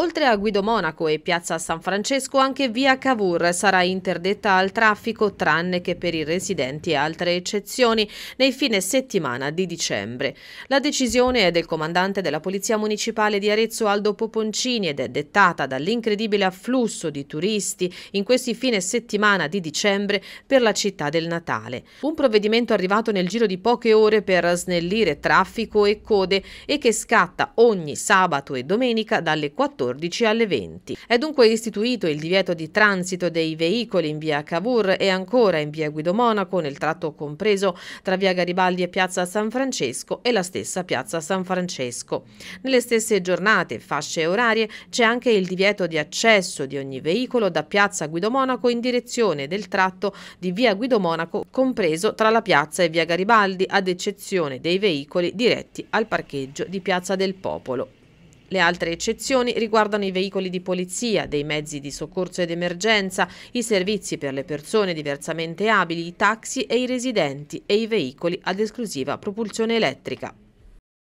Oltre a Guido Monaco e Piazza San Francesco, anche via Cavour sarà interdetta al traffico tranne che per i residenti e altre eccezioni nei fine settimana di dicembre. La decisione è del comandante della Polizia Municipale di Arezzo Aldo Poponcini ed è dettata dall'incredibile afflusso di turisti in questi fine settimana di dicembre per la città del Natale. Un provvedimento arrivato nel giro di poche ore per snellire traffico e code e che scatta ogni sabato e domenica dalle 14 14 alle 20. È dunque istituito il divieto di transito dei veicoli in via Cavour e ancora in via Guido Monaco nel tratto compreso tra via Garibaldi e piazza San Francesco e la stessa piazza San Francesco. Nelle stesse giornate, fasce e orarie c'è anche il divieto di accesso di ogni veicolo da piazza Guido Monaco in direzione del tratto di via Guido Monaco compreso tra la piazza e via Garibaldi ad eccezione dei veicoli diretti al parcheggio di Piazza del Popolo. Le altre eccezioni riguardano i veicoli di polizia, dei mezzi di soccorso ed emergenza, i servizi per le persone diversamente abili, i taxi e i residenti e i veicoli ad esclusiva propulsione elettrica.